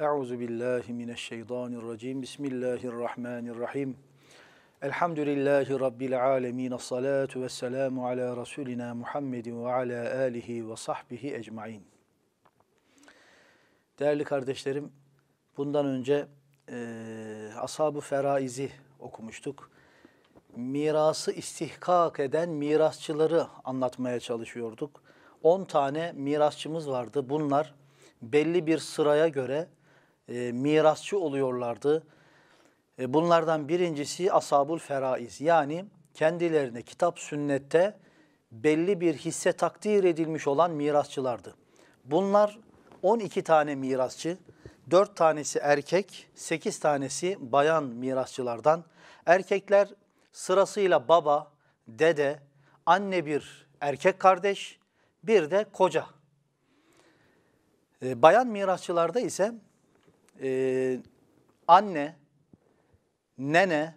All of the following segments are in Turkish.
Euzu billahi mineşşeytanirracim. Bismillahirrahmanirrahim. Elhamdülillahi rabbil alamin. Salatu vesselamu ala rasulina Muhammedin ve ala alihi ve sahbihi ecmaîn. Değerli kardeşlerim, bundan önce e, Ashab-ı Feraizi okumuştuk. Mirası istihkak eden mirasçıları anlatmaya çalışıyorduk. 10 tane mirasçımız vardı. Bunlar belli bir sıraya göre e, mirasçı oluyorlardı. E, bunlardan birincisi asabul feraiz yani kendilerine kitap sünnette belli bir hisse takdir edilmiş olan mirasçılardı. Bunlar 12 tane mirasçı, 4 tanesi erkek, 8 tanesi bayan mirasçılardan. Erkekler sırasıyla baba, dede, anne bir erkek kardeş, bir de koca. E, bayan mirasçılarda ise e, anne, nene,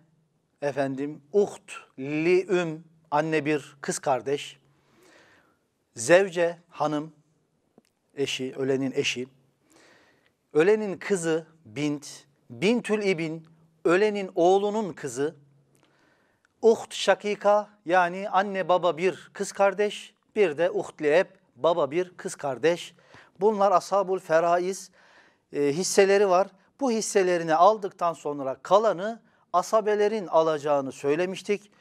efendim, uht, liüm, anne bir kız kardeş, zevce, hanım, eşi, ölenin eşi, ölenin kızı, bint, bintül ibin, ölenin oğlunun kızı, uht şakika yani anne baba bir kız kardeş, bir de uht leeb baba bir kız kardeş. Bunlar ashabul feraiz, e, hisseleri var. Bu hisselerini aldıktan sonra kalanı asabelerin alacağını söylemiştik.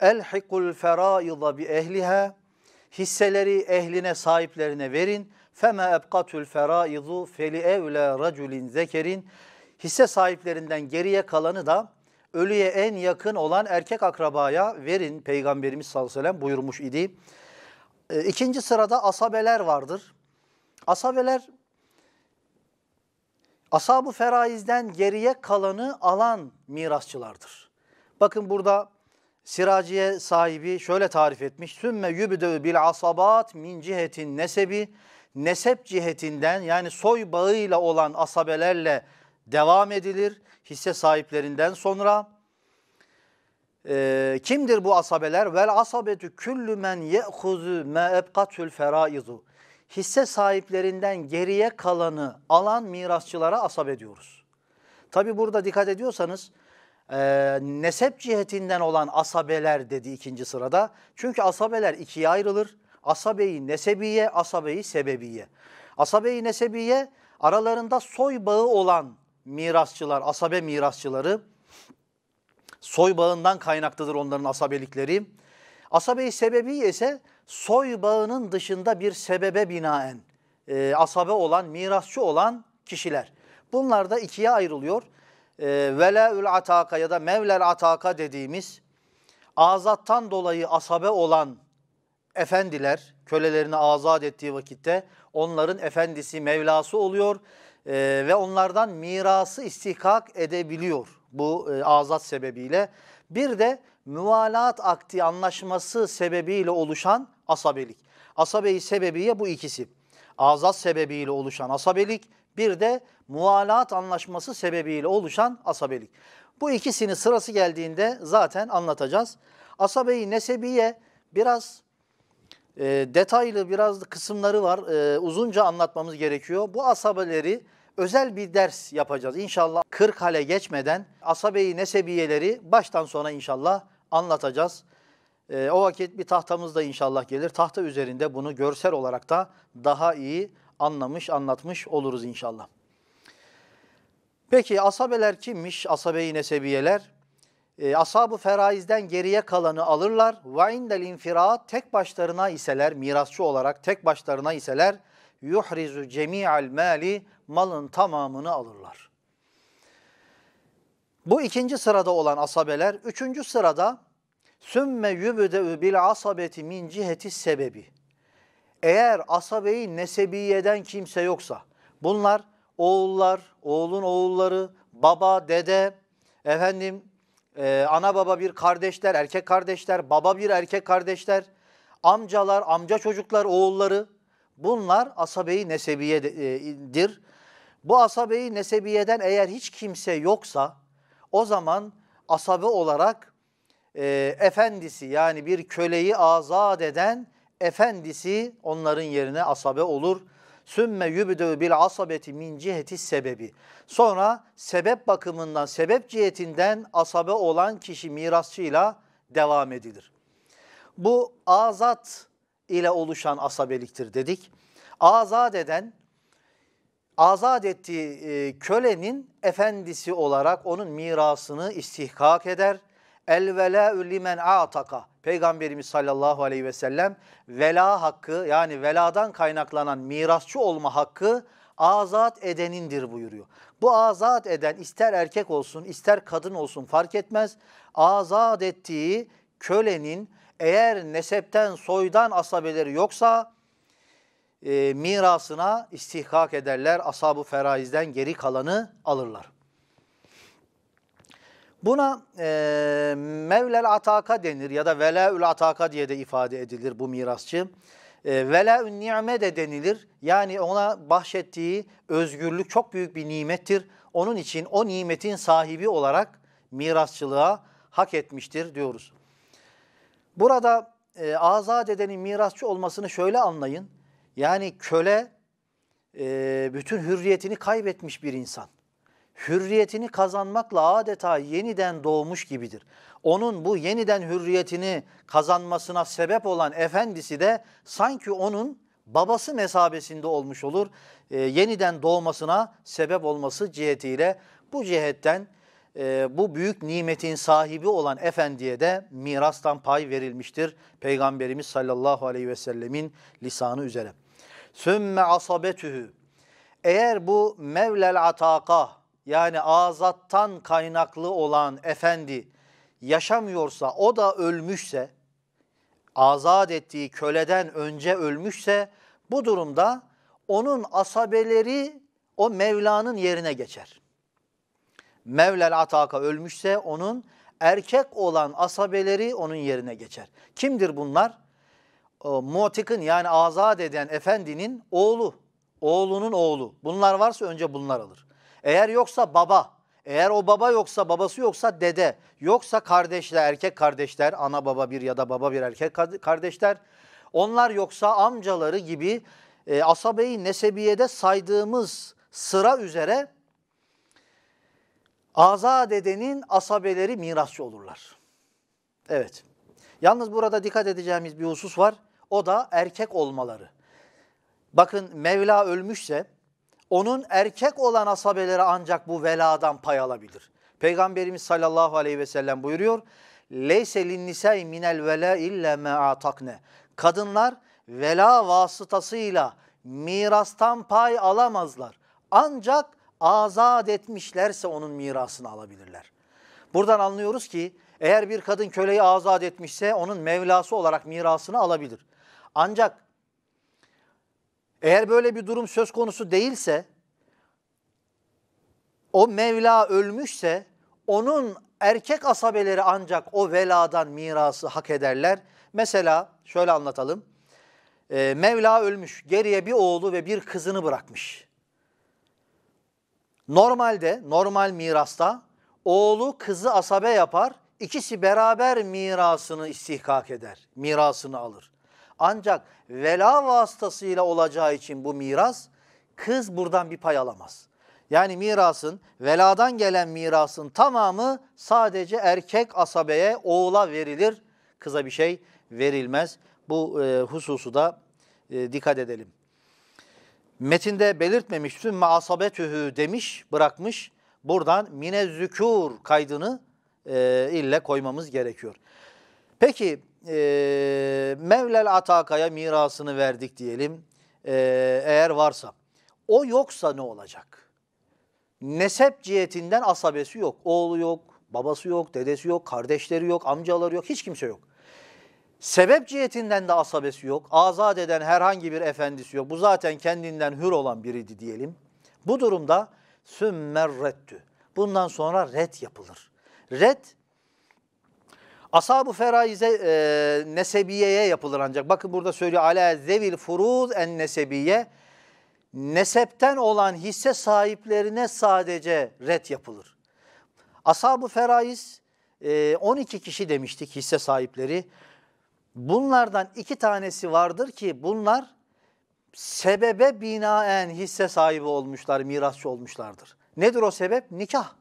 Elhikul ferâidâ bi ehliha hisseleri ehline sahiplerine verin. Feme ebkatül feraizu feli evle raculin zekerin hisse sahiplerinden geriye kalanı da ölüye en yakın olan erkek akrabaya verin Peygamberimiz sallallahu aleyhi ve sellem buyurmuş idi. E, ikinci sırada asabeler vardır. Asabeler Ashab-ı feraizden geriye kalanı alan mirasçılardır. Bakın burada Siraciye sahibi şöyle tarif etmiş. Sümme yübdü bil asabat min cihetin nesebi. Nesep cihetinden yani soy bağıyla olan asabelerle devam edilir. Hisse sahiplerinden sonra. E, kimdir bu asabeler? Vel asabetü küllü men ye'huzu me ebkatül feraizu hisse sahiplerinden geriye kalanı alan mirasçılara asab ediyoruz. Tabi burada dikkat ediyorsanız e, nesep cihetinden olan asabeler dedi ikinci sırada. Çünkü asabeler ikiye ayrılır. Asabeyi nesebiye, asabeyi sebebiye. Asabeyi nesebiye aralarında soy bağı olan mirasçılar, asabe mirasçıları soy bağından kaynaklıdır onların asabelikleri. Asabeyi sebebiye ise soy bağının dışında bir sebebe binaen e, asabe olan, mirasçı olan kişiler. Bunlar da ikiye ayrılıyor. E, Velaül ataka ya da mevlel ataka dediğimiz azattan dolayı asabe olan efendiler, kölelerini azat ettiği vakitte onların efendisi, mevlası oluyor e, ve onlardan mirası istihkak edebiliyor bu e, azat sebebiyle. Bir de müvalat akti anlaşması sebebiyle oluşan asabelik. Asabeyi sebebiye bu ikisi. Azat sebebiyle oluşan asabelik bir de muhalat anlaşması sebebiyle oluşan asabelik. Bu ikisini sırası geldiğinde zaten anlatacağız. Asabeyi nesebiye biraz e, detaylı biraz kısımları var. E, uzunca anlatmamız gerekiyor. Bu asabeleri özel bir ders yapacağız. İnşallah 40 hale geçmeden asabeyi nesebiyeleri baştan sona inşallah anlatacağız. E, o vakit bir tahtamız da inşallah gelir. Tahta üzerinde bunu görsel olarak da daha iyi anlamış, anlatmış oluruz inşallah. Peki asabeler kimmiş? Asabe-i nesebiyeler. E, ee, asabı feraizden geriye kalanı alırlar. Ve indel infira tek başlarına iseler, mirasçı olarak tek başlarına iseler, yuhrizu cemi'al mali malın tamamını alırlar. Bu ikinci sırada olan asabeler, üçüncü sırada Sümme yübde'ü bil asabeti min ciheti sebebi. Eğer asabeyi nesebiyeden kimse yoksa, bunlar oğullar, oğlun oğulları, baba, dede, efendim e, ana baba bir kardeşler, erkek kardeşler, baba bir erkek kardeşler, amcalar, amca çocuklar, oğulları bunlar asabeyi nesebiyedir. Bu asabeyi nesebiyeden eğer hiç kimse yoksa o zaman asabe olarak e, efendisi yani bir köleyi azat eden efendisi onların yerine asabe olur. Sümme yübdü bil asabeti min ciheti sebebi. Sonra sebep bakımından, sebep cihetinden asabe olan kişi mirasçıyla devam edilir. Bu azat ile oluşan asabeliktir dedik. Azat eden, azat ettiği e, kölenin efendisi olarak onun mirasını istihkak eder El velâü limen a'taka. Peygamberimiz sallallahu aleyhi ve sellem vela hakkı yani veladan kaynaklanan mirasçı olma hakkı azat edenindir buyuruyor. Bu azat eden ister erkek olsun ister kadın olsun fark etmez. Azat ettiği kölenin eğer nesepten soydan asabeleri yoksa e, mirasına istihkak ederler. Asabı feraizden geri kalanı alırlar. Buna e, mevlel ataka denir ya da velaül ataka diye de ifade edilir bu mirasçı. E, velaün ni'me de denilir. Yani ona bahşettiği özgürlük çok büyük bir nimettir. Onun için o nimetin sahibi olarak mirasçılığa hak etmiştir diyoruz. Burada e, azat edenin mirasçı olmasını şöyle anlayın. Yani köle e, bütün hürriyetini kaybetmiş bir insan hürriyetini kazanmakla adeta yeniden doğmuş gibidir. Onun bu yeniden hürriyetini kazanmasına sebep olan efendisi de sanki onun babası mesabesinde olmuş olur. E, yeniden doğmasına sebep olması cihetiyle bu cihetten e, bu büyük nimetin sahibi olan efendiye de mirastan pay verilmiştir. Peygamberimiz sallallahu aleyhi ve sellemin lisanı üzere. Sümme asabetühü. Eğer bu mevlel ataka yani azattan kaynaklı olan efendi yaşamıyorsa o da ölmüşse azat ettiği köleden önce ölmüşse bu durumda onun asabeleri o Mevla'nın yerine geçer. Mevlel Ataka ölmüşse onun erkek olan asabeleri onun yerine geçer. Kimdir bunlar? Mu'tik'in yani azat eden efendinin oğlu, oğlunun oğlu. Bunlar varsa önce bunlar alır. Eğer yoksa baba, eğer o baba yoksa babası yoksa dede, yoksa kardeşler, erkek kardeşler, ana baba bir ya da baba bir erkek kardeşler. Onlar yoksa amcaları gibi e, asabeyi nesebiyede saydığımız sıra üzere azad edenin asabeleri mirasçı olurlar. Evet. Yalnız burada dikkat edeceğimiz bir husus var. O da erkek olmaları. Bakın Mevla ölmüşse onun erkek olan asabeleri ancak bu veladan pay alabilir. Peygamberimiz sallallahu aleyhi ve sellem buyuruyor. Leyse linnisai minel vela illa ma atakne. Kadınlar vela vasıtasıyla mirastan pay alamazlar. Ancak azat etmişlerse onun mirasını alabilirler. Buradan anlıyoruz ki eğer bir kadın köleyi azat etmişse onun mevlası olarak mirasını alabilir. Ancak eğer böyle bir durum söz konusu değilse, o Mevla ölmüşse onun erkek asabeleri ancak o veladan mirası hak ederler. Mesela şöyle anlatalım. E, Mevla ölmüş, geriye bir oğlu ve bir kızını bırakmış. Normalde, normal mirasta oğlu kızı asabe yapar, ikisi beraber mirasını istihkak eder, mirasını alır. Ancak vela vasıtasıyla olacağı için bu miras kız buradan bir pay alamaz. Yani mirasın, veladan gelen mirasın tamamı sadece erkek asabeye, oğula verilir. Kıza bir şey verilmez. Bu e, hususu da e, dikkat edelim. Metinde belirtmemiş, tüm asabetühü demiş, bırakmış. Buradan mine zükür kaydını e, ille koymamız gerekiyor. Peki e, Mevlel Ataka'ya mirasını verdik diyelim e, eğer varsa. O yoksa ne olacak? Nesep cihetinden asabesi yok. Oğlu yok, babası yok, dedesi yok, kardeşleri yok, amcaları yok, hiç kimse yok. Sebep cihetinden de asabesi yok. Azat eden herhangi bir efendisi yok. Bu zaten kendinden hür olan biriydi diyelim. Bu durumda sümmer reddü. Bundan sonra red yapılır. Red Ashab-ı feraize e, nesebiyeye yapılır ancak. Bakın burada söylüyor. Ala zevil furuz en nesebiye. Nesepten olan hisse sahiplerine sadece ret yapılır. Ashab-ı feraiz e, 12 kişi demiştik hisse sahipleri. Bunlardan iki tanesi vardır ki bunlar sebebe binaen hisse sahibi olmuşlar, mirasçı olmuşlardır. Nedir o sebep? Nikah.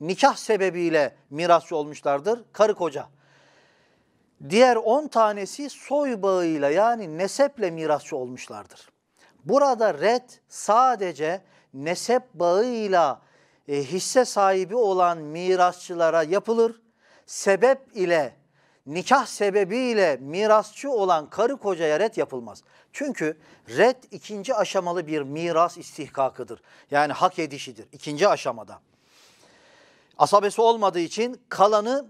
Nikah sebebiyle mirasçı olmuşlardır karı koca. Diğer 10 tanesi soy bağıyla yani neseple mirasçı olmuşlardır. Burada red sadece nesep bağıyla e, hisse sahibi olan mirasçılara yapılır. Sebep ile nikah sebebiyle mirasçı olan karı kocaya red yapılmaz. Çünkü red ikinci aşamalı bir miras istihkakıdır. Yani hak edişidir ikinci aşamada. Asabesi olmadığı için kalanı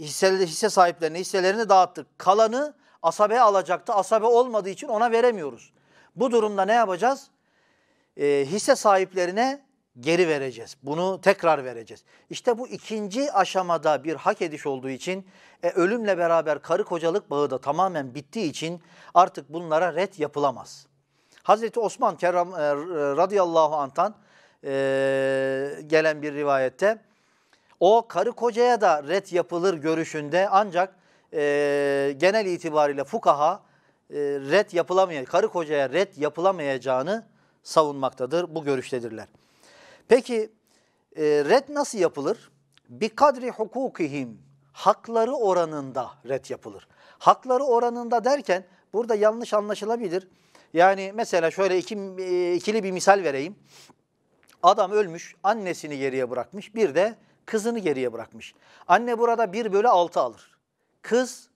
hisse hisse sahiplerine hisselerini dağıttık. Kalanı asabe alacaktı. Asabe olmadığı için ona veremiyoruz. Bu durumda ne yapacağız? E, hisse sahiplerine geri vereceğiz. Bunu tekrar vereceğiz. İşte bu ikinci aşamada bir hak ediş olduğu için e, ölümle beraber karı kocalık bağı da tamamen bittiği için artık bunlara ret yapılamaz. Hazreti Osman Kerram e, e radıyallahu anh'tan e, gelen bir rivayette o karı kocaya da ret yapılır görüşünde ancak e, genel itibariyle fukaha e, ret yapılamaya, karı kocaya ret yapılamayacağını savunmaktadır. Bu görüştedirler. Peki e, ret nasıl yapılır? Bir kadri hukukihim hakları oranında ret yapılır. Hakları oranında derken burada yanlış anlaşılabilir. Yani mesela şöyle iki, ikili bir misal vereyim. Adam ölmüş, annesini geriye bırakmış, bir de Kızını geriye bırakmış. Anne burada 1 bölü 6 alır. Kız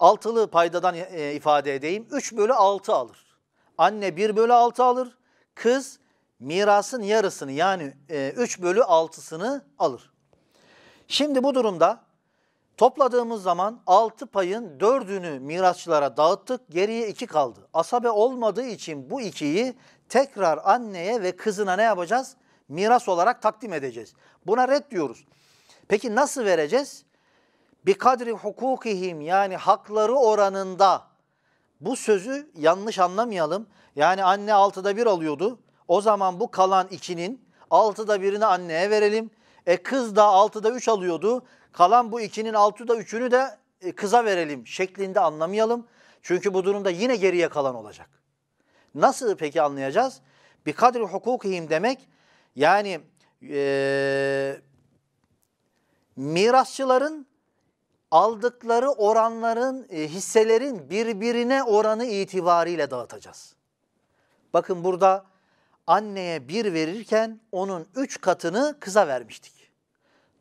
altılı paydadan e, ifade edeyim. 3 bölü 6 alır. Anne 1 bölü 6 alır. Kız mirasın yarısını yani e, 3 bölü 6'sını alır. Şimdi bu durumda topladığımız zaman 6 payın 4'ünü mirasçılara dağıttık. Geriye 2 kaldı. Asabe olmadığı için bu 2'yi tekrar anneye ve kızına ne yapacağız? miras olarak takdim edeceğiz. Buna red diyoruz. Peki nasıl vereceğiz? Bir kadri hukukihim yani hakları oranında bu sözü yanlış anlamayalım. Yani anne altıda bir alıyordu. O zaman bu kalan ikinin altıda birini anneye verelim. E kız da altıda üç alıyordu. Kalan bu ikinin altıda üçünü de e, kıza verelim şeklinde anlamayalım. Çünkü bu durumda yine geriye kalan olacak. Nasıl peki anlayacağız? Bir kadri hukukihim demek yani e, mirasçıların aldıkları oranların, e, hisselerin birbirine oranı itibariyle dağıtacağız. Bakın burada anneye bir verirken onun üç katını kıza vermiştik.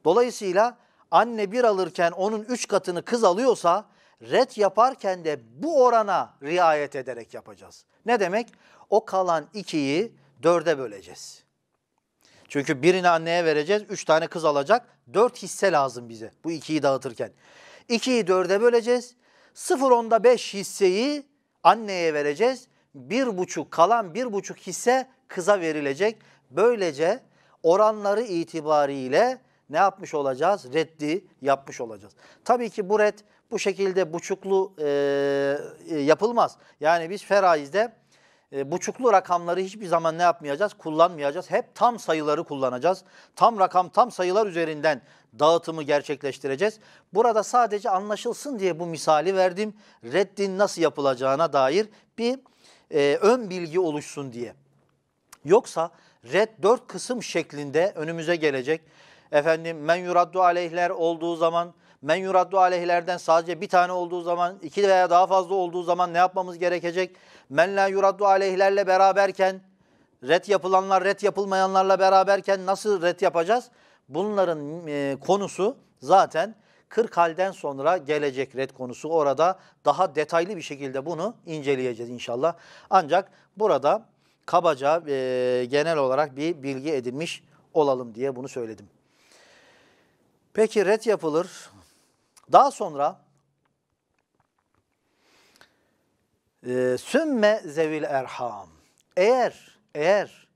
Dolayısıyla anne bir alırken onun üç katını kız alıyorsa red yaparken de bu orana riayet ederek yapacağız. Ne demek? O kalan ikiyi dörde böleceğiz. Çünkü birini anneye vereceğiz, üç tane kız alacak. Dört hisse lazım bize bu ikiyi dağıtırken. İkiyi dörde böleceğiz. Sıfır onda beş hisseyi anneye vereceğiz. Bir buçuk kalan bir buçuk hisse kıza verilecek. Böylece oranları itibariyle ne yapmış olacağız? Reddi yapmış olacağız. Tabii ki bu red bu şekilde buçuklu e, yapılmaz. Yani biz feraizde e, buçuklu rakamları hiçbir zaman ne yapmayacağız? Kullanmayacağız. Hep tam sayıları kullanacağız. Tam rakam, tam sayılar üzerinden dağıtımı gerçekleştireceğiz. Burada sadece anlaşılsın diye bu misali verdim. Reddin nasıl yapılacağına dair bir e, ön bilgi oluşsun diye. Yoksa red dört kısım şeklinde önümüze gelecek. Efendim men yuraddu aleyhler olduğu zaman Men yuraddu aleyhilerden sadece bir tane olduğu zaman, iki veya daha fazla olduğu zaman ne yapmamız gerekecek? Men la yuraddu aleyhilerle beraberken, ret yapılanlar ret yapılmayanlarla beraberken nasıl ret yapacağız? Bunların e, konusu zaten 40 halden sonra gelecek red konusu orada daha detaylı bir şekilde bunu inceleyeceğiz inşallah. Ancak burada kabaca e, genel olarak bir bilgi edinmiş olalım diye bunu söyledim. Peki red yapılır. Daha sonra e, sümme zevil erham. Eğer, eğer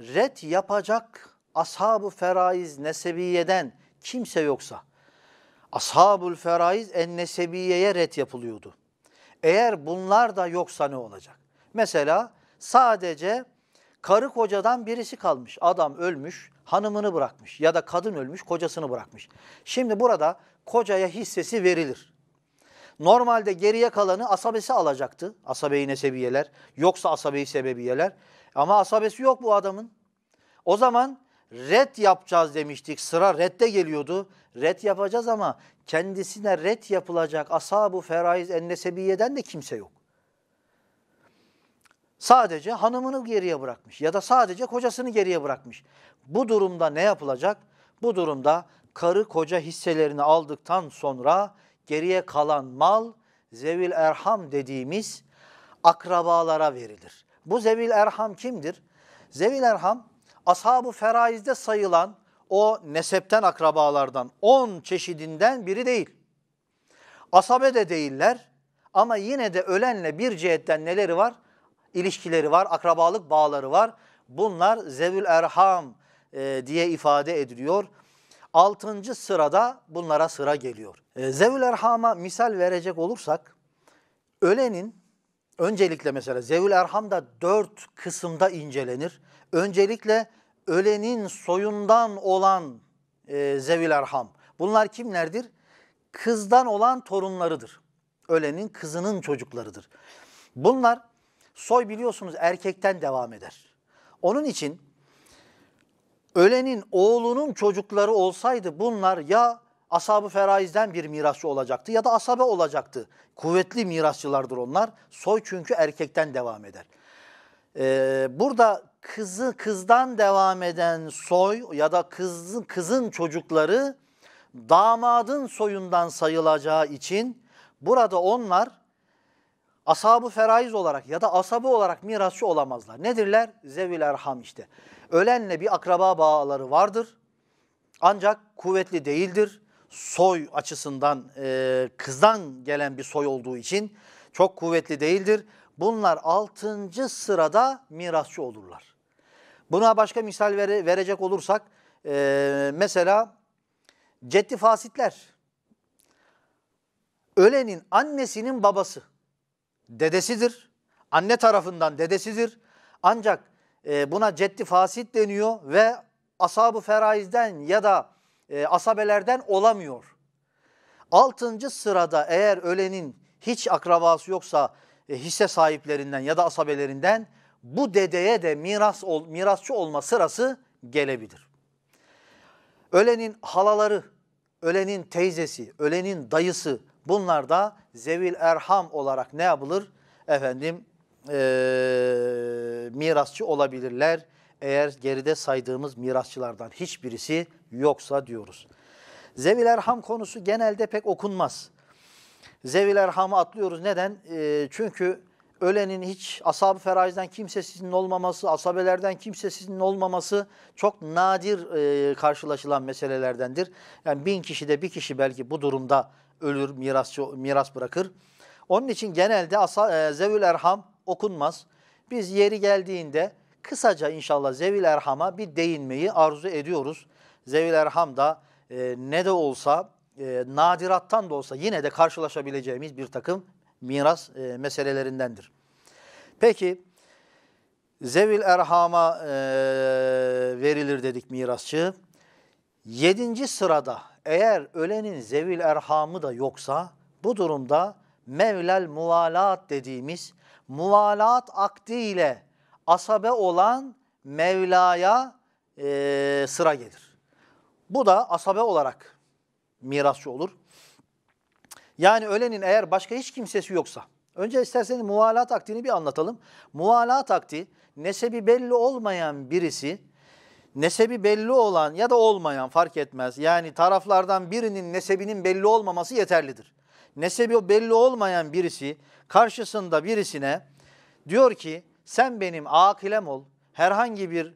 ret yapacak ashabu feraiz nesebiyeden kimse yoksa, ashabul feraiz en nesebiyeye ret yapılıyordu. Eğer bunlar da yoksa ne olacak? Mesela sadece karı kocadan birisi kalmış. Adam ölmüş, hanımını bırakmış ya da kadın ölmüş kocasını bırakmış. Şimdi burada kocaya hissesi verilir. Normalde geriye kalanı asabesi alacaktı. Asabeyi nesebiyeler yoksa asabeyi sebebiyeler. Ama asabesi yok bu adamın. O zaman red yapacağız demiştik. Sıra redde geliyordu. Red yapacağız ama kendisine red yapılacak asabu ferayiz en nesebiyeden de kimse yok. Sadece hanımını geriye bırakmış ya da sadece kocasını geriye bırakmış. Bu durumda ne yapılacak? Bu durumda karı koca hisselerini aldıktan sonra geriye kalan mal zevil erham dediğimiz akrabalara verilir. Bu zevil erham kimdir? Zevil erham ashabu feraizde sayılan o nesepten akrabalardan 10 çeşidinden biri değil. Asabe de değiller ama yine de ölenle bir cihetten neleri var? ilişkileri var, akrabalık bağları var. Bunlar zevül erham e, diye ifade ediliyor. Altıncı sırada bunlara sıra geliyor. E, zevül erhama misal verecek olursak, ölenin öncelikle mesela zevül erham da dört kısımda incelenir. Öncelikle ölenin soyundan olan e, zevül erham. Bunlar kimlerdir? Kızdan olan torunlarıdır. Ölenin kızının çocuklarıdır. Bunlar soy biliyorsunuz erkekten devam eder. Onun için ölenin oğlunun çocukları olsaydı bunlar ya ashab-ı feraizden bir mirasçı olacaktı ya da asabe olacaktı. Kuvvetli mirasçılardır onlar. Soy çünkü erkekten devam eder. Ee, burada kızı kızdan devam eden soy ya da kızın kızın çocukları damadın soyundan sayılacağı için burada onlar asabı feraiz olarak ya da asabı olarak mirasçı olamazlar. Nedirler? Zevil erham işte. Ölenle bir akraba bağları vardır ancak kuvvetli değildir. Soy açısından e, kızdan gelen bir soy olduğu için çok kuvvetli değildir. Bunlar altıncı sırada mirasçı olurlar. Buna başka misal vere, verecek olursak e, mesela ceddi fasitler. Ölenin annesinin babası dedesidir. Anne tarafından dedesidir. Ancak e, buna ceddi fasit deniyor ve asabı feraizden ya da e, asabelerden olamıyor. Altıncı sırada eğer ölenin hiç akrabası yoksa e, hisse sahiplerinden ya da asabelerinden bu dedeye de miras ol, mirasçı olma sırası gelebilir. Ölenin halaları, ölenin teyzesi, ölenin dayısı, Bunlar da zevil erham olarak ne yapılır? Efendim e, mirasçı olabilirler. Eğer geride saydığımız mirasçılardan hiçbirisi yoksa diyoruz. Zevil erham konusu genelde pek okunmaz. Zevil erhamı atlıyoruz. Neden? E, çünkü ölenin hiç asabı feraizden kimsesizin olmaması, asabelerden kimsesizin olmaması çok nadir e, karşılaşılan meselelerdendir. Yani bin kişide bir kişi belki bu durumda ölür, mirasçı, miras bırakır. Onun için genelde asa, e, zevül erham okunmaz. Biz yeri geldiğinde kısaca inşallah zevil erhama bir değinmeyi arzu ediyoruz. Zevil erham da e, ne de olsa e, nadirattan da olsa yine de karşılaşabileceğimiz bir takım miras e, meselelerindendir. Peki zevil erhama e, verilir dedik mirasçı. Yedinci sırada eğer ölenin zevil erhamı da yoksa bu durumda mevlel muvalat dediğimiz muvalat akdi ile asabe olan Mevla'ya e, sıra gelir. Bu da asabe olarak mirasçı olur. Yani ölenin eğer başka hiç kimsesi yoksa, önce isterseniz muvalat akdini bir anlatalım. Muvalat akdi, nesebi belli olmayan birisi nesebi belli olan ya da olmayan fark etmez. Yani taraflardan birinin nesebinin belli olmaması yeterlidir. Nesebi belli olmayan birisi karşısında birisine diyor ki sen benim akilem ol. Herhangi bir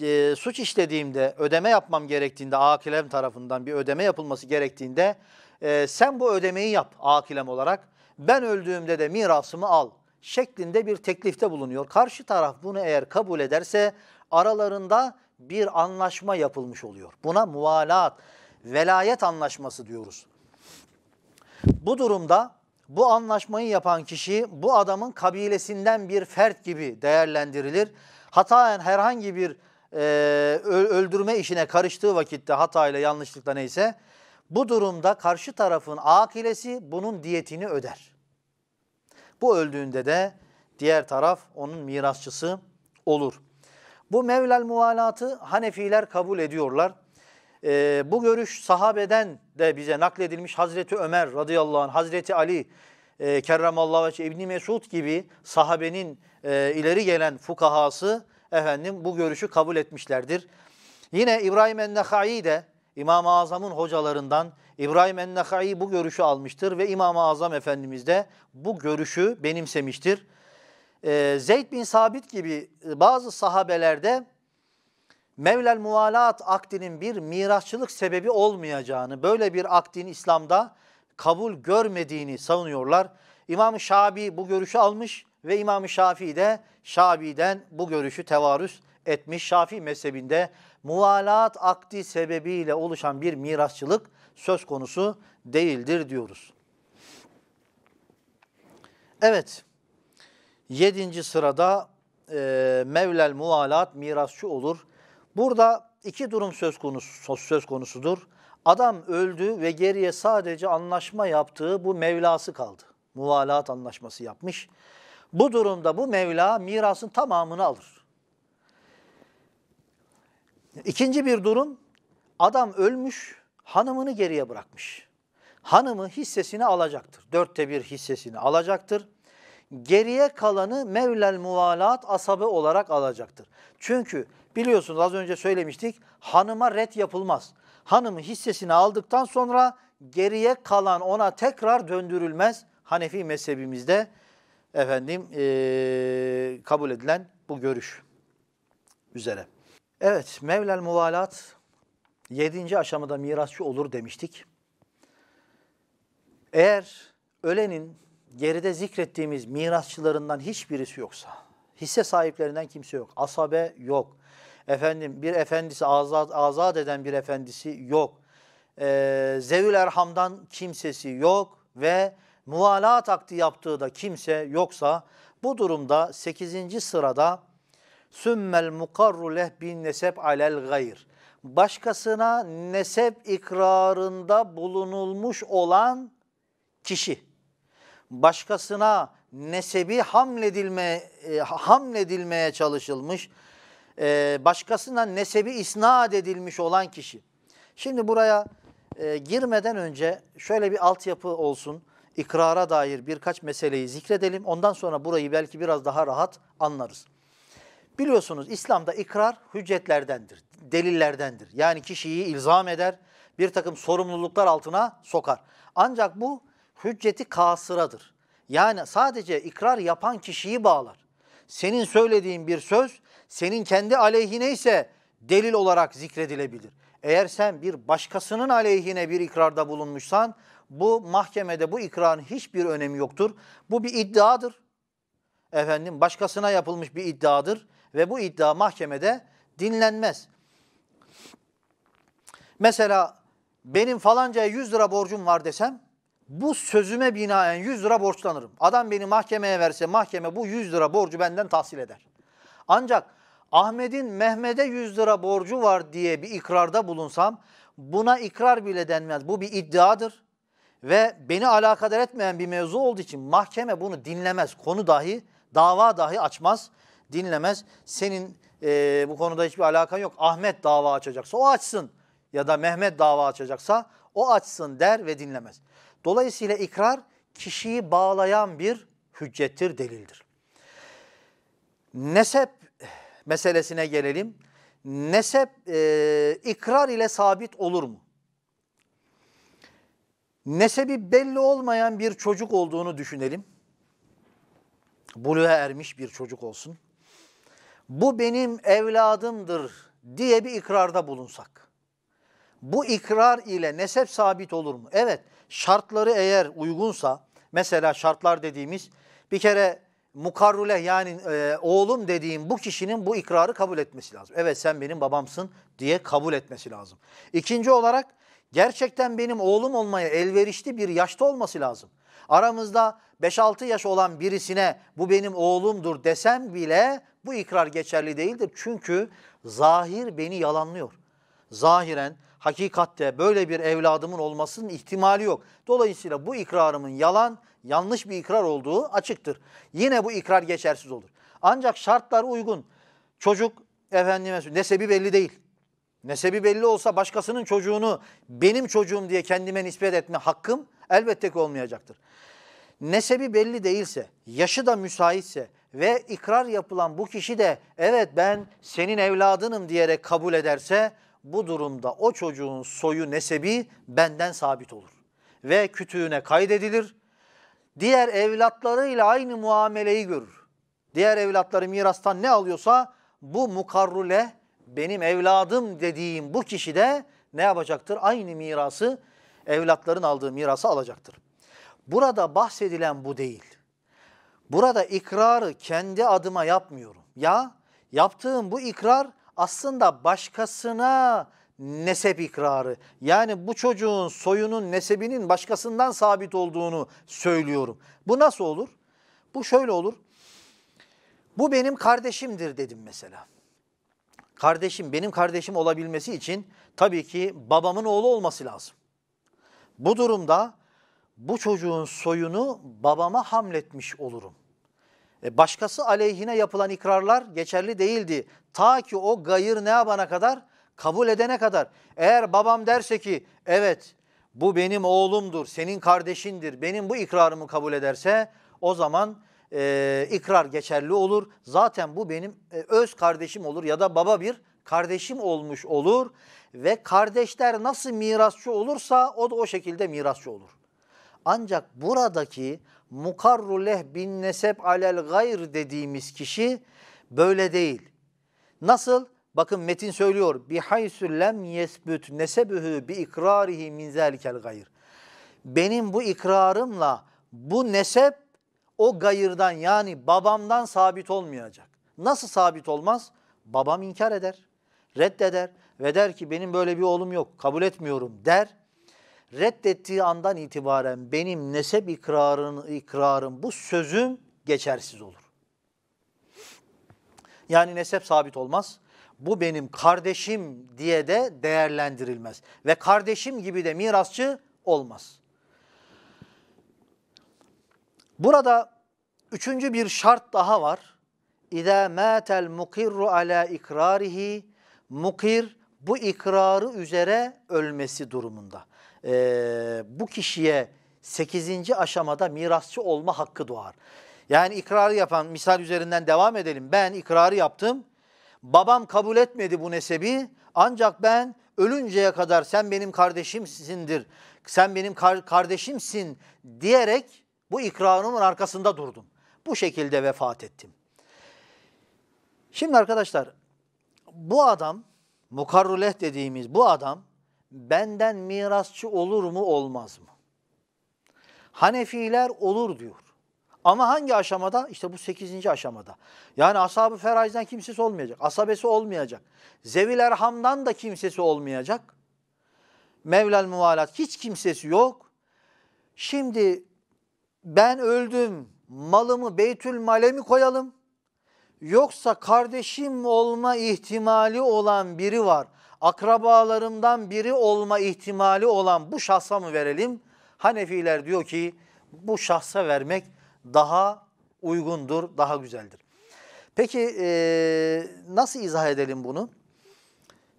e, suç işlediğimde ödeme yapmam gerektiğinde akilem tarafından bir ödeme yapılması gerektiğinde e, sen bu ödemeyi yap akilem olarak. Ben öldüğümde de mirasımı al şeklinde bir teklifte bulunuyor. Karşı taraf bunu eğer kabul ederse aralarında bir anlaşma yapılmış oluyor. Buna muvalat, velayet anlaşması diyoruz. Bu durumda bu anlaşmayı yapan kişi bu adamın kabilesinden bir fert gibi değerlendirilir. Hataen herhangi bir e, öldürme işine karıştığı vakitte hatayla yanlışlıkla neyse bu durumda karşı tarafın akilesi bunun diyetini öder. Bu öldüğünde de diğer taraf onun mirasçısı olur. Bu Mevlal muvalatı Hanefiler kabul ediyorlar. E, bu görüş sahabeden de bize nakledilmiş Hazreti Ömer radıyallahu anh, Hazreti Ali, e, Kerramallahu veç İbni Mesud gibi sahabenin e, ileri gelen fukahası efendim bu görüşü kabul etmişlerdir. Yine İbrahim Ennehai de İmam-ı Azam'ın hocalarından İbrahim Ennehai bu görüşü almıştır ve İmam-ı Azam Efendimiz de bu görüşü benimsemiştir e, Zeyd bin Sabit gibi e, bazı sahabelerde Mevlel Muvalat akdinin bir mirasçılık sebebi olmayacağını, böyle bir akdin İslam'da kabul görmediğini savunuyorlar. İmam-ı Şabi bu görüşü almış ve İmam-ı Şafii de Şabi'den bu görüşü tevarüz etmiş. Şafi mezhebinde muvalat akdi sebebiyle oluşan bir mirasçılık söz konusu değildir diyoruz. Evet. Yedinci sırada e, Mevlel mualat mirasçı olur. Burada iki durum söz, konusu, söz konusudur. Adam öldü ve geriye sadece anlaşma yaptığı bu Mevlası kaldı. Muvalat anlaşması yapmış. Bu durumda bu Mevla mirasın tamamını alır. İkinci bir durum adam ölmüş hanımını geriye bırakmış. Hanımı hissesini alacaktır. Dörtte bir hissesini alacaktır. Geriye kalanı mevlel muvalat asabı olarak alacaktır. Çünkü biliyorsunuz az önce söylemiştik hanıma ret yapılmaz. Hanımı hissesini aldıktan sonra geriye kalan ona tekrar döndürülmez. Hanefi mezhebimizde efendim ee, kabul edilen bu görüş üzere. Evet mevlel muvalat yedinci aşamada mirasçı olur demiştik. Eğer ölenin geride zikrettiğimiz mirasçılarından hiçbirisi yoksa, hisse sahiplerinden kimse yok, asabe yok, efendim bir efendisi azat, azat eden bir efendisi yok, ee, Zevül Erham'dan kimsesi yok ve muvala takti yaptığı da kimse yoksa bu durumda 8. sırada sümmel mukarru bin nesep alel gayr. Başkasına nesep ikrarında bulunulmuş olan kişi başkasına nesebi hamledilme, e, hamledilmeye çalışılmış, e, başkasına nesebi isnat edilmiş olan kişi. Şimdi buraya e, girmeden önce şöyle bir altyapı olsun, ikrara dair birkaç meseleyi zikredelim. Ondan sonra burayı belki biraz daha rahat anlarız. Biliyorsunuz İslam'da ikrar hüccetlerdendir, delillerdendir. Yani kişiyi ilzam eder, bir takım sorumluluklar altına sokar. Ancak bu hücceti kasıradır. Yani sadece ikrar yapan kişiyi bağlar. Senin söylediğin bir söz senin kendi aleyhine ise delil olarak zikredilebilir. Eğer sen bir başkasının aleyhine bir ikrarda bulunmuşsan bu mahkemede bu ikrarın hiçbir önemi yoktur. Bu bir iddiadır. Efendim başkasına yapılmış bir iddiadır ve bu iddia mahkemede dinlenmez. Mesela benim falancaya 100 lira borcum var desem bu sözüme binaen 100 lira borçlanırım. Adam beni mahkemeye verse mahkeme bu 100 lira borcu benden tahsil eder. Ancak Ahmet'in Mehmet'e 100 lira borcu var diye bir ikrarda bulunsam buna ikrar bile denmez. Bu bir iddiadır ve beni alakadar etmeyen bir mevzu olduğu için mahkeme bunu dinlemez. Konu dahi, dava dahi açmaz, dinlemez. Senin e, bu konuda hiçbir alakan yok. Ahmet dava açacaksa o açsın ya da Mehmet dava açacaksa o açsın der ve dinlemez. Dolayısıyla ikrar kişiyi bağlayan bir hüccettir, delildir. Nesep meselesine gelelim. Nesep e, ikrar ile sabit olur mu? Nesebi belli olmayan bir çocuk olduğunu düşünelim. Buluğa ermiş bir çocuk olsun. Bu benim evladımdır diye bir ikrarda bulunsak. Bu ikrar ile nesep sabit olur mu? Evet şartları eğer uygunsa mesela şartlar dediğimiz bir kere mukarrule yani e, oğlum dediğim bu kişinin bu ikrarı kabul etmesi lazım. Evet sen benim babamsın diye kabul etmesi lazım. İkinci olarak gerçekten benim oğlum olmaya elverişli bir yaşta olması lazım. Aramızda 5-6 yaş olan birisine bu benim oğlumdur desem bile bu ikrar geçerli değildir. Çünkü zahir beni yalanlıyor. Zahiren hakikatte böyle bir evladımın olmasının ihtimali yok. Dolayısıyla bu ikrarımın yalan, yanlış bir ikrar olduğu açıktır. Yine bu ikrar geçersiz olur. Ancak şartlar uygun. Çocuk efendime nesebi belli değil. Nesebi belli olsa başkasının çocuğunu benim çocuğum diye kendime nispet etme hakkım elbette ki olmayacaktır. Nesebi belli değilse, yaşı da müsaitse ve ikrar yapılan bu kişi de evet ben senin evladınım diyerek kabul ederse bu durumda o çocuğun soyu nesebi benden sabit olur ve kütüğüne kaydedilir. Diğer evlatlarıyla aynı muameleyi görür. Diğer evlatları mirastan ne alıyorsa bu mukarrule benim evladım dediğim bu kişi de ne yapacaktır? Aynı mirası evlatların aldığı mirası alacaktır. Burada bahsedilen bu değil. Burada ikrarı kendi adıma yapmıyorum. Ya yaptığım bu ikrar aslında başkasına nesep ikrarı. Yani bu çocuğun soyunun nesebinin başkasından sabit olduğunu söylüyorum. Bu nasıl olur? Bu şöyle olur. Bu benim kardeşimdir dedim mesela. Kardeşim benim kardeşim olabilmesi için tabii ki babamın oğlu olması lazım. Bu durumda bu çocuğun soyunu babama hamletmiş olurum. E, başkası aleyhine yapılan ikrarlar geçerli değildi. Ta ki o gayır ne yapana kadar? Kabul edene kadar. Eğer babam derse ki evet bu benim oğlumdur, senin kardeşindir, benim bu ikrarımı kabul ederse o zaman e, ikrar geçerli olur. Zaten bu benim e, öz kardeşim olur ya da baba bir kardeşim olmuş olur. Ve kardeşler nasıl mirasçı olursa o da o şekilde mirasçı olur. Ancak buradaki mukarruleh bin nesep alel gayr dediğimiz kişi böyle değil. Nasıl? Bakın metin söylüyor. Bihaysu lem yesbüt nesebühü bi ikrarihi min zelikel gayr. Benim bu ikrarımla bu nesep o gayırdan yani babamdan sabit olmayacak. Nasıl sabit olmaz? Babam inkar eder, reddeder ve der ki benim böyle bir oğlum yok, kabul etmiyorum der reddettiği andan itibaren benim nesep ikrarın, ikrarım bu sözüm geçersiz olur. Yani nesep sabit olmaz. Bu benim kardeşim diye de değerlendirilmez. Ve kardeşim gibi de mirasçı olmaz. Burada üçüncü bir şart daha var. İza matel mukirru ala ikrarihi mukir bu ikrarı üzere ölmesi durumunda e, bu kişiye 8. aşamada mirasçı olma hakkı doğar. Yani ikrarı yapan misal üzerinden devam edelim. Ben ikrarı yaptım. Babam kabul etmedi bu nesebi. Ancak ben ölünceye kadar sen benim kardeşimsindir. Sen benim kar kardeşimsin diyerek bu ikrarımın arkasında durdum. Bu şekilde vefat ettim. Şimdi arkadaşlar bu adam mukarruleh dediğimiz bu adam benden mirasçı olur mu olmaz mı? Hanefiler olur diyor. Ama hangi aşamada? İşte bu sekizinci aşamada. Yani ashab-ı feraizden kimsesi olmayacak. Asabesi olmayacak. Zeviler hamdan da kimsesi olmayacak. Mevlal muvalat hiç kimsesi yok. Şimdi ben öldüm. Malımı Beytül Mal'e mi koyalım? Yoksa kardeşim olma ihtimali olan biri var akrabalarımdan biri olma ihtimali olan bu şahsa mı verelim? Hanefiler diyor ki bu şahsa vermek daha uygundur, daha güzeldir. Peki e, nasıl izah edelim bunu?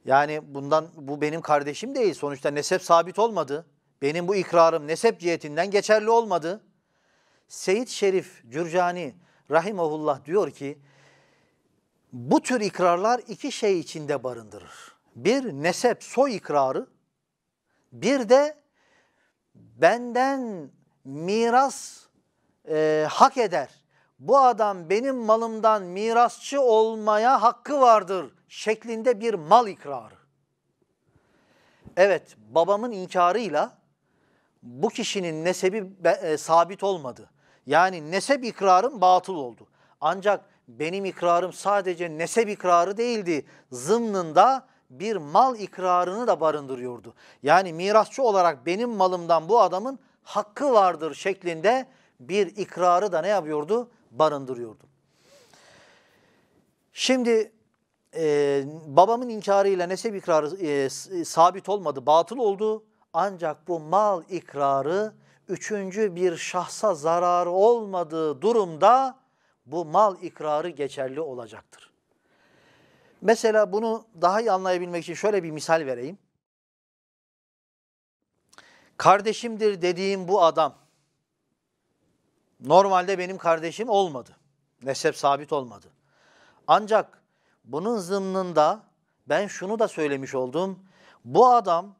Yani bundan bu benim kardeşim değil. Sonuçta nesep sabit olmadı. Benim bu ikrarım nesep cihetinden geçerli olmadı. Seyit Şerif Cürcani rahimahullah diyor ki bu tür ikrarlar iki şey içinde barındırır bir nesep soy ikrarı, bir de benden miras e, hak eder. Bu adam benim malımdan mirasçı olmaya hakkı vardır şeklinde bir mal ikrarı. Evet babamın inkarıyla bu kişinin nesebi e, sabit olmadı. Yani nesep ikrarım batıl oldu. Ancak benim ikrarım sadece nesep ikrarı değildi. Zımnında bir mal ikrarını da barındırıyordu. Yani mirasçı olarak benim malımdan bu adamın hakkı vardır şeklinde bir ikrarı da ne yapıyordu? Barındırıyordu. Şimdi e, babamın inkarıyla nesep ikrarı e, e sabit olmadı, batıl oldu. Ancak bu mal ikrarı üçüncü bir şahsa zararı olmadığı durumda bu mal ikrarı geçerli olacaktır. Mesela bunu daha iyi anlayabilmek için şöyle bir misal vereyim. Kardeşimdir dediğim bu adam normalde benim kardeşim olmadı. Nesep sabit olmadı. Ancak bunun zımnında ben şunu da söylemiş oldum. Bu adam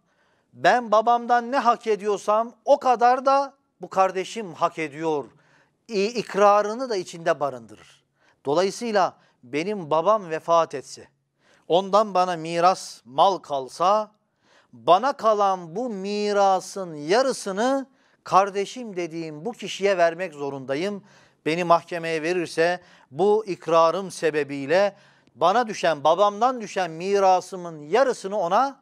ben babamdan ne hak ediyorsam o kadar da bu kardeşim hak ediyor. İkrarını da içinde barındırır. Dolayısıyla benim babam vefat etse, ondan bana miras, mal kalsa, bana kalan bu mirasın yarısını kardeşim dediğim bu kişiye vermek zorundayım. Beni mahkemeye verirse bu ikrarım sebebiyle bana düşen, babamdan düşen mirasımın yarısını ona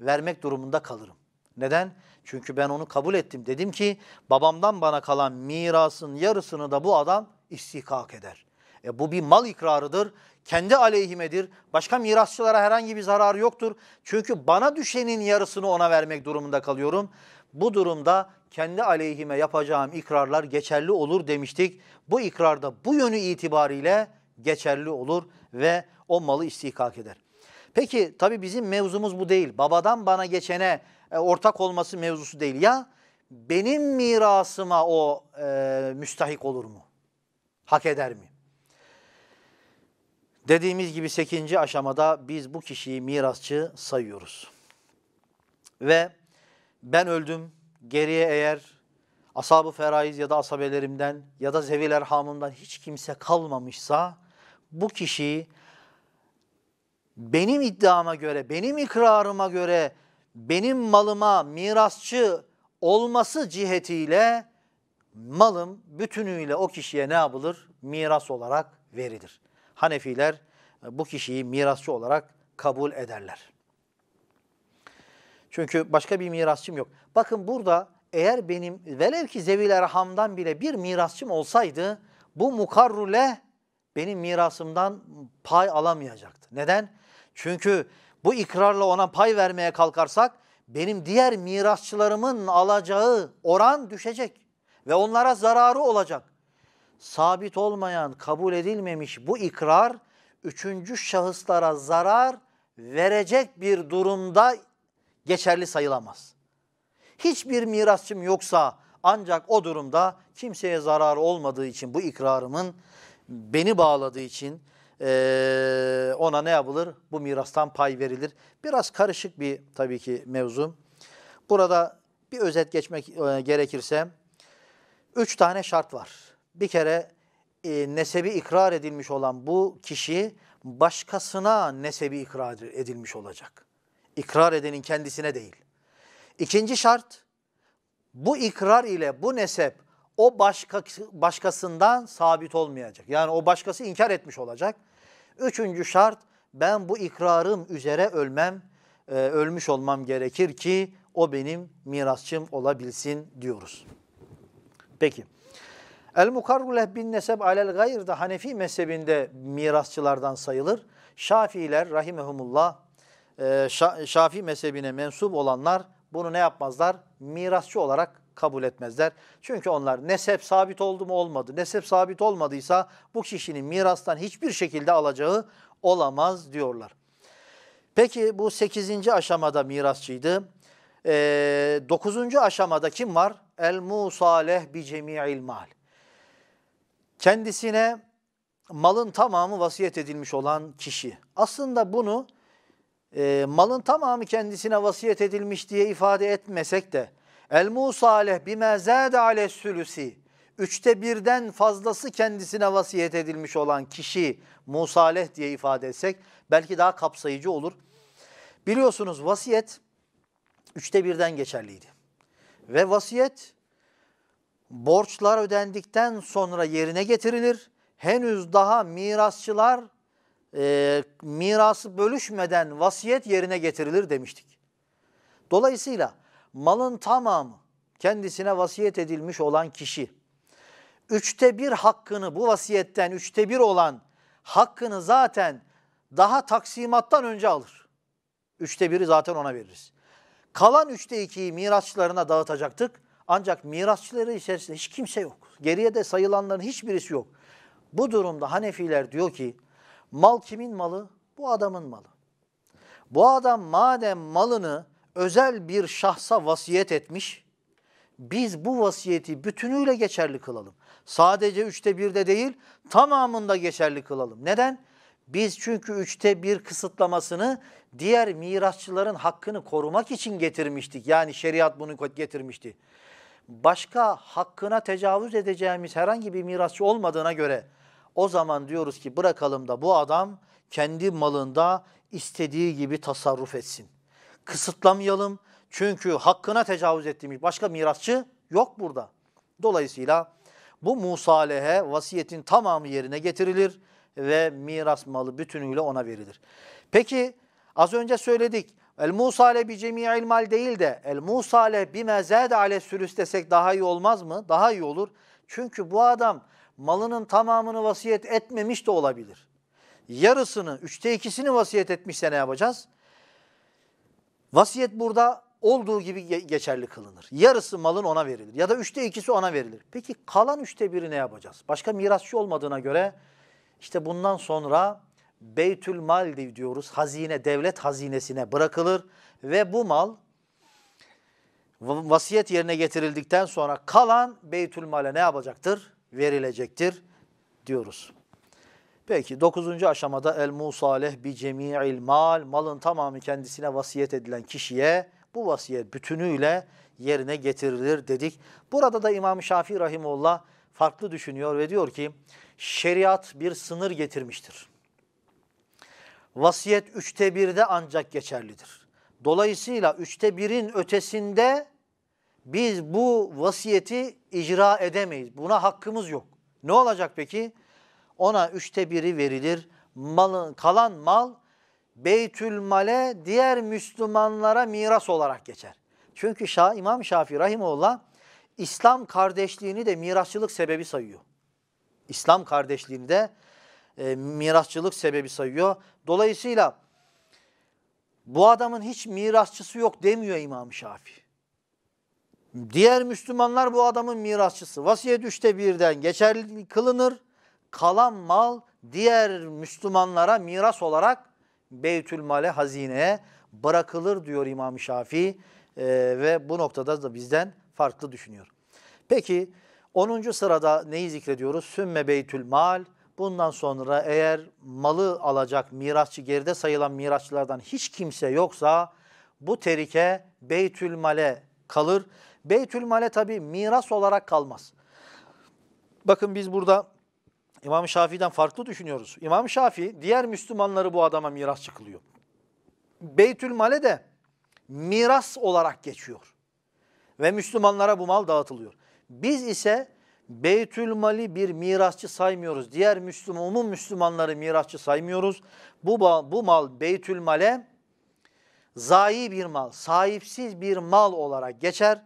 vermek durumunda kalırım. Neden? Çünkü ben onu kabul ettim. Dedim ki babamdan bana kalan mirasın yarısını da bu adam istihkak eder. E, bu bir mal ikrarıdır. Kendi aleyhimedir. Başka mirasçılara herhangi bir zarar yoktur. Çünkü bana düşenin yarısını ona vermek durumunda kalıyorum. Bu durumda kendi aleyhime yapacağım ikrarlar geçerli olur demiştik. Bu ikrarda bu yönü itibariyle geçerli olur ve o malı istihkak eder. Peki tabi bizim mevzumuz bu değil. Babadan bana geçene e, ortak olması mevzusu değil. Ya benim mirasıma o e, müstahik olur mu? Hak eder mi? Dediğimiz gibi 8. aşamada biz bu kişiyi mirasçı sayıyoruz. Ve ben öldüm, geriye eğer asabı feraiz ya da asabelerimden ya da zevil erhamımdan hiç kimse kalmamışsa bu kişiyi benim iddiama göre, benim ikrarıma göre benim malıma mirasçı olması cihetiyle malım bütünüyle o kişiye ne yapılır? Miras olarak verilir. Hanefiler e, bu kişiyi mirasçı olarak kabul ederler. Çünkü başka bir mirasçım yok. Bakın burada eğer benim velev ki zevil erhamdan bile bir mirasçım olsaydı bu mukarrule benim mirasımdan pay alamayacaktı. Neden? Çünkü bu ikrarla ona pay vermeye kalkarsak benim diğer mirasçılarımın alacağı oran düşecek ve onlara zararı olacak sabit olmayan, kabul edilmemiş bu ikrar üçüncü şahıslara zarar verecek bir durumda geçerli sayılamaz. Hiçbir mirasçım yoksa ancak o durumda kimseye zararı olmadığı için bu ikrarımın beni bağladığı için ona ne yapılır? Bu mirastan pay verilir. Biraz karışık bir tabii ki mevzu. Burada bir özet geçmek gerekirse üç tane şart var bir kere e, nesebi ikrar edilmiş olan bu kişi başkasına nesebi ikrar edilmiş olacak. İkrar edenin kendisine değil. İkinci şart bu ikrar ile bu nesep o başka, başkasından sabit olmayacak. Yani o başkası inkar etmiş olacak. Üçüncü şart ben bu ikrarım üzere ölmem, e, ölmüş olmam gerekir ki o benim mirasçım olabilsin diyoruz. Peki. El mukarruleh bin neseb alel gayr da Hanefi mezhebinde mirasçılardan sayılır. Şafiiler rahimehumullah e, Şafi mezhebine mensup olanlar bunu ne yapmazlar? Mirasçı olarak kabul etmezler. Çünkü onlar nesep sabit oldu mu olmadı. Nesep sabit olmadıysa bu kişinin mirastan hiçbir şekilde alacağı olamaz diyorlar. Peki bu 8. aşamada mirasçıydı. E, 9. aşamada kim var? El musaleh bi cemi'il mal kendisine malın tamamı vasiyet edilmiş olan kişi. Aslında bunu e, malın tamamı kendisine vasiyet edilmiş diye ifade etmesek de El Musaleh bime zâde ale sülüsi Üçte birden fazlası kendisine vasiyet edilmiş olan kişi Musaleh diye ifade etsek belki daha kapsayıcı olur. Biliyorsunuz vasiyet üçte birden geçerliydi. Ve vasiyet borçlar ödendikten sonra yerine getirilir. Henüz daha mirasçılar e, mirası bölüşmeden vasiyet yerine getirilir demiştik. Dolayısıyla malın tamamı kendisine vasiyet edilmiş olan kişi, üçte bir hakkını bu vasiyetten üçte bir olan hakkını zaten daha taksimattan önce alır. Üçte biri zaten ona veririz. Kalan üçte ikiyi mirasçılarına dağıtacaktık. Ancak mirasçıları içerisinde hiç kimse yok. Geriye de sayılanların hiçbirisi yok. Bu durumda Hanefiler diyor ki mal kimin malı? Bu adamın malı. Bu adam madem malını özel bir şahsa vasiyet etmiş, biz bu vasiyeti bütünüyle geçerli kılalım. Sadece üçte birde değil, tamamında geçerli kılalım. Neden? Biz çünkü üçte bir kısıtlamasını diğer mirasçıların hakkını korumak için getirmiştik. Yani şeriat bunu getirmişti başka hakkına tecavüz edeceğimiz herhangi bir mirasçı olmadığına göre o zaman diyoruz ki bırakalım da bu adam kendi malında istediği gibi tasarruf etsin. Kısıtlamayalım çünkü hakkına tecavüz ettiğimiz başka mirasçı yok burada. Dolayısıyla bu musalehe vasiyetin tamamı yerine getirilir ve miras malı bütünüyle ona verilir. Peki az önce söyledik El musale bi cemi'il mal değil de el musale bi mezed ale sülüs desek daha iyi olmaz mı? Daha iyi olur. Çünkü bu adam malının tamamını vasiyet etmemiş de olabilir. Yarısını, üçte ikisini vasiyet etmişse ne yapacağız? Vasiyet burada olduğu gibi geçerli kılınır. Yarısı malın ona verilir ya da üçte ikisi ona verilir. Peki kalan üçte biri ne yapacağız? Başka mirasçı olmadığına göre işte bundan sonra Beytül Mal diyoruz. Hazine, devlet hazinesine bırakılır ve bu mal vasiyet yerine getirildikten sonra kalan Beytül Mal'e ne yapacaktır? Verilecektir diyoruz. Peki dokuzuncu aşamada el musaleh bi cemi'il mal malın tamamı kendisine vasiyet edilen kişiye bu vasiyet bütünüyle yerine getirilir dedik. Burada da İmam Şafii Rahimullah farklı düşünüyor ve diyor ki şeriat bir sınır getirmiştir vasiyet üçte birde ancak geçerlidir. Dolayısıyla üçte birin ötesinde biz bu vasiyeti icra edemeyiz. Buna hakkımız yok. Ne olacak peki? Ona üçte biri verilir. Malın, kalan mal Beytül Male diğer Müslümanlara miras olarak geçer. Çünkü Şah, İmam Şafii Rahimullah İslam kardeşliğini de mirasçılık sebebi sayıyor. İslam kardeşliğini de e, mirasçılık sebebi sayıyor. Dolayısıyla bu adamın hiç mirasçısı yok demiyor İmam Şafii. Diğer Müslümanlar bu adamın mirasçısı. Vasiyet üçte birden geçerli kılınır. Kalan mal diğer Müslümanlara miras olarak Beytülmale hazineye bırakılır diyor İmam Şafii ee, ve bu noktada da bizden farklı düşünüyor. Peki 10. sırada neyi zikrediyoruz? Sümme Beytül Mal Bundan sonra eğer malı alacak mirasçı geride sayılan mirasçılardan hiç kimse yoksa bu terike Beytül Male kalır. Beytül Male tabi miras olarak kalmaz. Bakın biz burada İmam Şafii'den farklı düşünüyoruz. İmam Şafii diğer Müslümanları bu adama miras çıkılıyor. Beytül Male de miras olarak geçiyor. Ve Müslümanlara bu mal dağıtılıyor. Biz ise Beytül Mali bir mirasçı saymıyoruz. Diğer Müslüman, umum Müslümanları mirasçı saymıyoruz. Bu, bu mal Beytül Mal'e zayi bir mal, sahipsiz bir mal olarak geçer.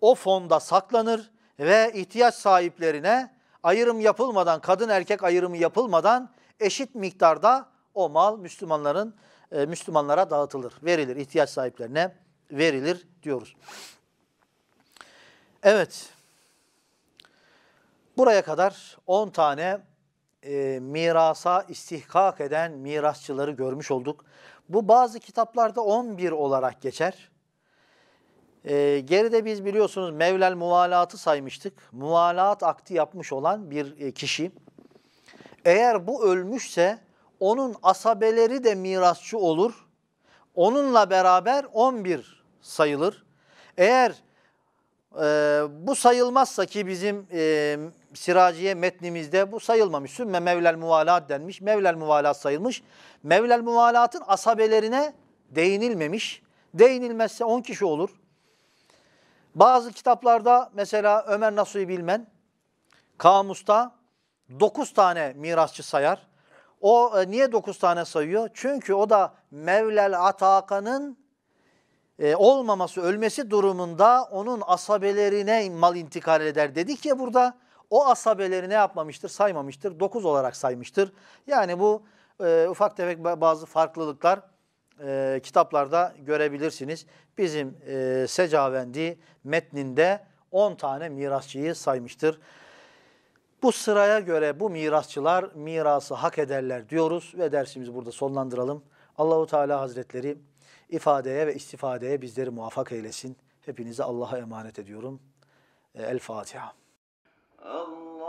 O fonda saklanır ve ihtiyaç sahiplerine ayrım yapılmadan, kadın erkek ayrımı yapılmadan eşit miktarda o mal Müslümanların e, Müslümanlara dağıtılır, verilir, ihtiyaç sahiplerine verilir diyoruz. Evet. Buraya kadar 10 tane e, mirasa istihkak eden mirasçıları görmüş olduk. Bu bazı kitaplarda 11 olarak geçer. E, geride biz biliyorsunuz Mevlel Muvalat'ı saymıştık. Muvalat akti yapmış olan bir e, kişi. Eğer bu ölmüşse onun asabeleri de mirasçı olur. Onunla beraber 11 sayılır. Eğer e, bu sayılmazsa ki bizim e, Siraciye metnimizde bu sayılmamış. Sümme Mevlel Muvalat denmiş. Mevlel Muvalat sayılmış. Mevlel Muvalat'ın asabelerine değinilmemiş. Değinilmezse 10 kişi olur. Bazı kitaplarda mesela Ömer Nasuhi Bilmen kamusta 9 tane mirasçı sayar. O e, niye 9 tane sayıyor? Çünkü o da Mevlel Ataka'nın e, olmaması, ölmesi durumunda onun asabelerine mal intikal eder. Dedik ya burada o asabeleri ne yapmamıştır? Saymamıştır. Dokuz olarak saymıştır. Yani bu e, ufak tefek bazı farklılıklar e, kitaplarda görebilirsiniz. Bizim e, Secavendi metninde on tane mirasçıyı saymıştır. Bu sıraya göre bu mirasçılar mirası hak ederler diyoruz ve dersimizi burada sonlandıralım. Allahu Teala Hazretleri ifadeye ve istifadeye bizleri muvaffak eylesin. Hepinizi Allah'a emanet ediyorum. El Fatiha. اللهم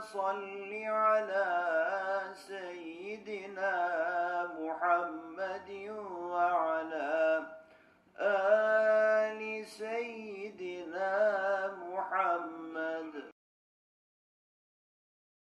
صل على سيدنا محمد وعلى آله